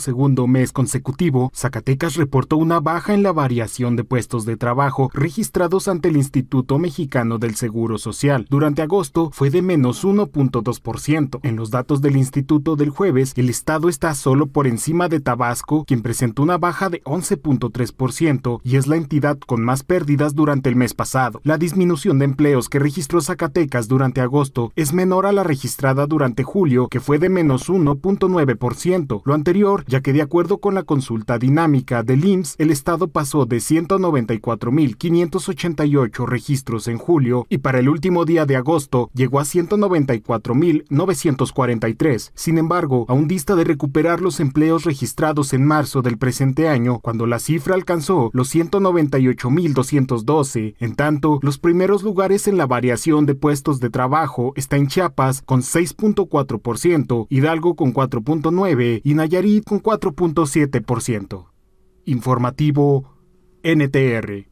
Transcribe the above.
segundo mes consecutivo, Zacatecas reportó una baja en la variación de puestos de trabajo registrados ante el Instituto Mexicano del Seguro Social. Durante agosto fue de menos 1.2%. En los datos del instituto del jueves, el estado está solo por encima de Tabasco, quien presentó una baja de 11.3% y es la entidad con más pérdidas durante el mes pasado. La disminución de empleos que registró Zacatecas durante agosto es menor a la registrada durante julio, que fue de menos 1.9%. Lo anterior ya que de acuerdo con la consulta dinámica del IMSS, el Estado pasó de 194.588 registros en julio y para el último día de agosto llegó a 194.943. Sin embargo, aún dista de recuperar los empleos registrados en marzo del presente año, cuando la cifra alcanzó los 198.212. En tanto, los primeros lugares en la variación de puestos de trabajo está en Chiapas con 6.4%, Hidalgo con 4.9% y Nayarit con 4.7%. Informativo NTR.